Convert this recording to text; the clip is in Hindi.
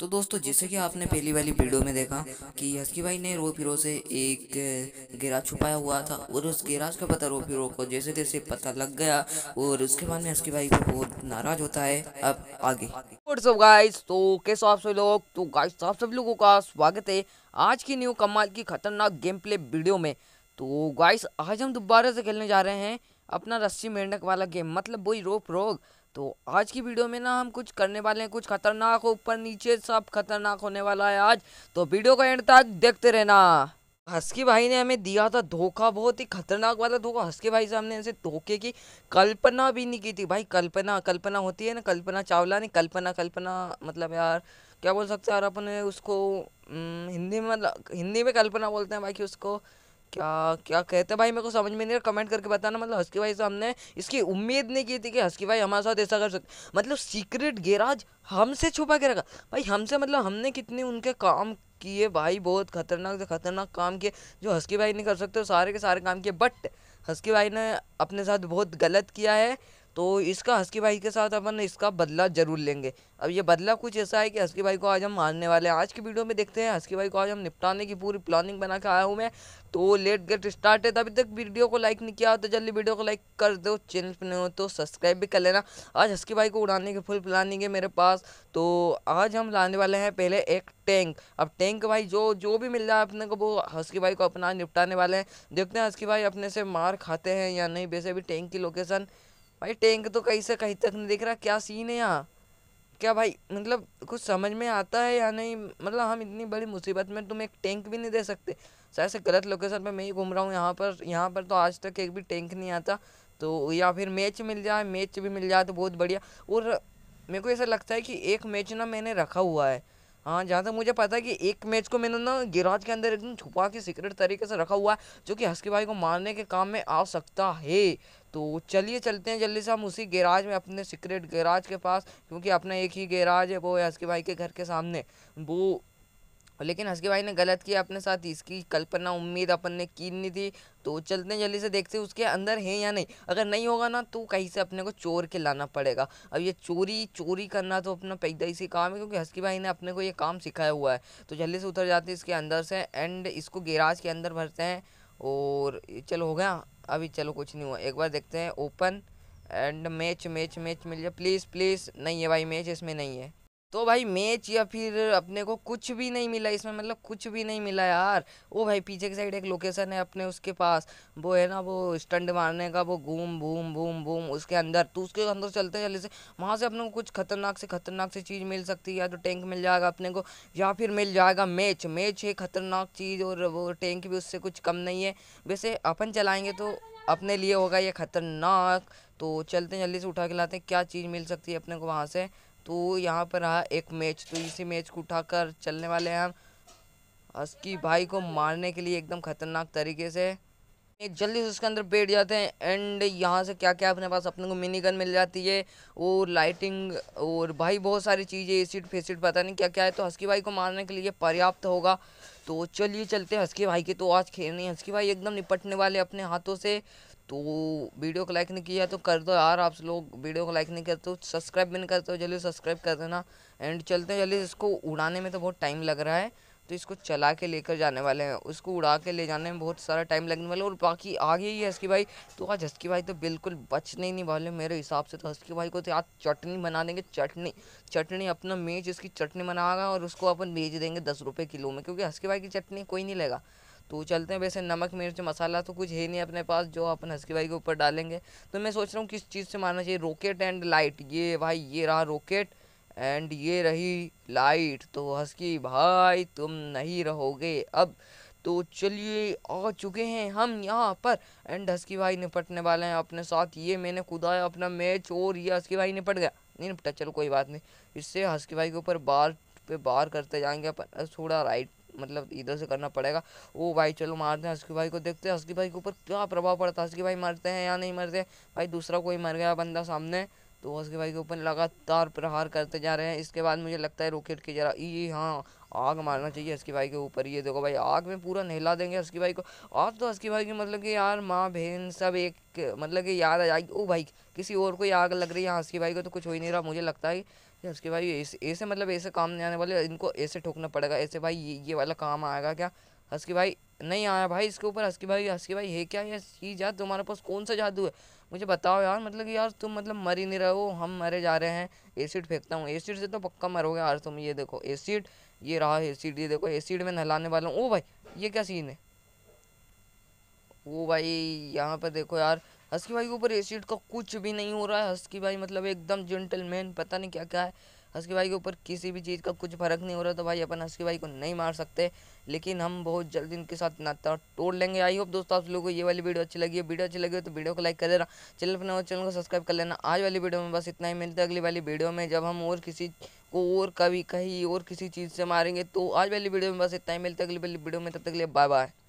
तो दोस्तों जैसे कि आपने पहली वाली वीडियो में देखा कि हस्की भाई ने रो फिरो से एक गिराज छुपाया हुआ था और उस गिराज का पता रो फिरो को जैसे तैसे पता लग गया और उसके बाद में हस्की भाई बहुत नाराज होता है अब आगे गाइस तो कैसे आप सभी लोग तो गाइस आप सभी लोगों का स्वागत है आज की न्यू कमाल की खतरनाक गेम प्ले वीडियो में तो गाइस आज हम दोबारा से खेलने जा रहे हैं अपना रस्सी मेंढक वाला गेम मतलब वही रोप रोग तो आज की वीडियो में ना हम कुछ करने वाले हैं कुछ खतरनाक ऊपर नीचे सब खतरनाक होने वाला है आज तो वीडियो का एंड तक देखते रहना हस्की भाई ने हमें दिया था धोखा बहुत ही खतरनाक वाला धोखा हस्की भाई से हमने ऐसे धोखे की कल्पना भी नहीं की थी भाई कल्पना कल्पना होती है ना कल्पना चावला नहीं कल्पना कल्पना मतलब यार क्या बोल सकते हैं यार अपने उसको हम्म, हिंदी में मतलब हिंदी में कल्पना बोलते हैं भाई कि उसको क्या क्या कहते भाई मेरे को समझ में नहीं कमेंट करके बताना मतलब हस्की भाई से हमने इसकी उम्मीद नहीं की थी कि हस्की भाई हमारे साथ ऐसा कर सकते मतलब सीक्रेट गैराज हमसे छुपा के रखा भाई हमसे मतलब हमने कितने उनके काम किए भाई बहुत खतरनाक से खतरनाक काम किए जो हस्की भाई नहीं कर सकते सारे के सारे काम किए बट हस्की भाई ने अपने साथ बहुत गलत किया है तो इसका हस्की भाई के साथ अपन इसका बदला जरूर लेंगे अब ये बदला कुछ ऐसा है कि हस्की भाई को आज हम मारने वाले हैं आज की वीडियो में देखते हैं हस्की भाई को आज हम निपटाने की पूरी प्लानिंग बना के आया हूँ मैं तो लेट गेट स्टार्ट है अभी तक वीडियो को लाइक नहीं किया तो जल्दी वीडियो को लाइक कर दो चैनल पर नहीं हो तो सब्सक्राइब भी कर लेना आज हस्की भाई को उड़ाने की फुल प्लानिंग है मेरे पास तो आज हम लाने वाले हैं पहले एक टैंक अब टैंक भाई जो जो भी मिल रहा है अपने को वो हस्की भाई को अपना निपटाने वाले हैं देखते हैं हस्की भाई अपने से मार खाते हैं या नहीं वैसे भी टैंक की लोकेशन भाई टैंक तो कहीं से कहीं तक नहीं दिख रहा क्या सीन है यहाँ क्या भाई मतलब कुछ समझ में आता है या नहीं मतलब हम इतनी बड़ी मुसीबत में तुम एक टैंक भी नहीं दे सकते शायद से गलत लोकेशन पर मैं ही घूम रहा हूँ यहाँ पर यहाँ पर तो आज तक एक भी टैंक नहीं आता तो या फिर मैच मिल जाए मैच भी मिल जाए तो बहुत बढ़िया और मेरे को ऐसा लगता है कि एक मैच ना मैंने रखा हुआ है हाँ जहाँ तक मुझे पता है कि एक मैच को मैंने ना गिराज के अंदर एकदम छुपा के सीक्रेट तरीके से रखा हुआ है जो कि हंसके भाई को मारने के काम में आ सकता है तो चलिए चलते हैं जल्दी से हम उसी गैराज में अपने सीक्रेट गैराज के पास क्योंकि अपना एक ही गैराज है वो है हंसके भाई के घर के सामने वो लेकिन हंसके भाई ने गलत किया अपने साथ इसकी कल्पना उम्मीद अपन ने की नहीं थी तो चलते हैं जल्दी से देखते हैं उसके अंदर है या नहीं अगर नहीं होगा ना तो कहीं से अपने को चोर के लाना पड़ेगा अब ये चोरी चोरी करना तो अपना पैदा इसी काम है क्योंकि हस्की भाई ने अपने को ये काम सिखाया हुआ है तो जल्दी से उतर जाते हैं इसके अंदर से एंड इसको गैराज के अंदर भरते हैं और चलो हो गया अभी चलो कुछ नहीं हुआ एक बार देखते हैं open and match match match मिल जाए प्लीज़ प्लीज़ नहीं है भाई मैच इसमें नहीं है तो भाई मैच या फिर अपने को कुछ भी नहीं मिला इसमें मतलब कुछ भी नहीं मिला यार वो भाई पीछे की साइड एक लोकेशन है अपने उसके पास वो है ना वो स्टंट मारने का वो घूम घूम घूम घूम उसके अंदर तो उसके अंदर चलते चले से वहाँ से अपने को कुछ खतरनाक से खतरनाक से चीज़ मिल सकती है या तो टैंक मिल जाएगा अपने को या फिर मिल जाएगा मैच मैच है खतरनाक चीज़ और वो टैंक भी उससे कुछ कम नहीं है वैसे अपन चलाएँगे तो अपने लिए होगा ये खतरनाक तो चलते जल्दी से उठा के लाते हैं क्या चीज़ मिल सकती है अपने को वहाँ से तो यहाँ पर रहा एक मैच तो इसी मैच को उठाकर चलने वाले हैं हम हस्की भाई को मारने के लिए एकदम खतरनाक तरीके से जल्दी से उसके अंदर बैठ जाते हैं एंड यहाँ से क्या क्या अपने पास अपने को मिनी गन मिल जाती है और लाइटिंग और भाई बहुत सारी चीज़ें एसिड फेसिड पता नहीं क्या क्या है तो हस्की भाई को मारने के लिए पर्याप्त होगा तो चलिए चलते हैं हस्की भाई के तो आज खेलने हस्की भाई एकदम निपटने वाले अपने हाथों से तो वीडियो को लाइक नहीं किया तो कर दो यार आप लोग वीडियो को लाइक नहीं करते हो सब्सक्राइब भी नहीं करते हो जल्दी सब्सक्राइब कर देना एंड चलते हैं जल्दी इसको उड़ाने में तो बहुत टाइम लग रहा है तो इसको चला के लेकर जाने वाले हैं उसको उड़ा के ले जाने में बहुत सारा टाइम लगने वाला है और बाकी आगे ही हस्की भाई तो आज हस्की भाई तो बिल्कुल बचने ही नहीं वाले मेरे हिसाब से तो हस्की भाई को तो आज चटनी बना देंगे चटनी चटनी अपना मेज इसकी चटनी बनाएगा और उसको अपन भेज देंगे दस रुपये किलो में क्योंकि हस्की भाई की चटनी कोई नहीं लेगा तो चलते हैं वैसे नमक मिर्च मसाला तो कुछ है नहीं अपने पास जो अपन हंसकी भाई के ऊपर डालेंगे तो मैं सोच रहा हूँ किस चीज़ से मारना चाहिए रॉकेट एंड लाइट ये भाई ये रहा रॉकेट एंड ये रही लाइट तो हंसकी भाई तुम नहीं रहोगे अब तो चलिए आ चुके हैं हम यहाँ पर एंड हंसकी भाई निपटने वाले हैं अपने साथ ये मैंने खुदाया अपना मैच और ये हंसकी भाई निपट गया नहीं निपटा चलो कोई बात नहीं इससे हंसकी भाई के ऊपर बार पे बार करते जाएंगे अपन थोड़ा राइट मतलब इधर से करना पड़ेगा वो भाई चलो मारते हैं हस्की भाई को देखते हैं हस्की भाई के ऊपर क्या प्रभाव पड़ता है हस्की भाई मरते हैं या नहीं मरते भाई दूसरा कोई मर गया बंदा सामने तो उसके भाई के ऊपर लगातार प्रहार करते जा रहे हैं इसके बाद मुझे लगता है रॉकेट की जरा ई हाँ आग मारना चाहिए हस्की भाई के ऊपर ये देखो भाई आग में पूरा नहला देंगे हस्की भाई को और तो हस्की भाई की मतलब कि यार माँ बहन सब एक मतलब कि याद आ जाएगी ओ भाई किसी और को आग लग रही है यहाँ हस्की भाई को तो कुछ हो ही नहीं रहा मुझे लगता है कि हस्की भाई ऐसे मतलब ऐसे काम नहीं आने वाले इनको ऐसे ठोकना पड़ेगा ऐसे भाई ये, ये वाला काम आएगा क्या हस्की भाई नहीं आया भाई इसके ऊपर हस्की भाई हस्की भाई है क्या ये ये जात तुम्हारे पास कौन सा जादू है मुझे बताओ यार मतलब कि यार तुम मतलब मर ही नहीं रहे हो हम मरे जा रहे हैं एसिड फेंकता हूँ एसिड से तो पक्का मरोगे यार तुम ये देखो एसिड ये रहा एसिड ये देखो एसिड में नहलाने वाला हूँ ओ भाई ये क्या सीन है ओ भाई यहाँ पर देखो यार हस्की भाई के ऊपर एसिड का कुछ भी नहीं हो रहा है हस्की भाई मतलब एकदम जेंटलमैन पता नहीं क्या क्या है हंसकी भाई के ऊपर किसी भी चीज़ का कुछ फर्क नहीं हो रहा तो भाई अपन हंसकी भाई को नहीं मार सकते लेकिन हम बहुत जल्दी इनके साथ नाता तोड़ लेंगे आई होप दोस्तों आप लोगों को ये वाली वीडियो अच्छी लगी है वीडियो अच्छी लगी हो तो वीडियो को लाइक कर देना चैनल अपने तो चैनल को सब्सक्राइब कर लेना आज वाली वीडियो में बस इतना ही मिलता है अगली वाली वीडियो में जब हम और किसी को और कभी कहीं और किसी चीज़ से मारेंगे तो आज वाली वीडियो में बस इतना ही मिलता है अगली वाली वीडियो में तब तक लिए बाय बाय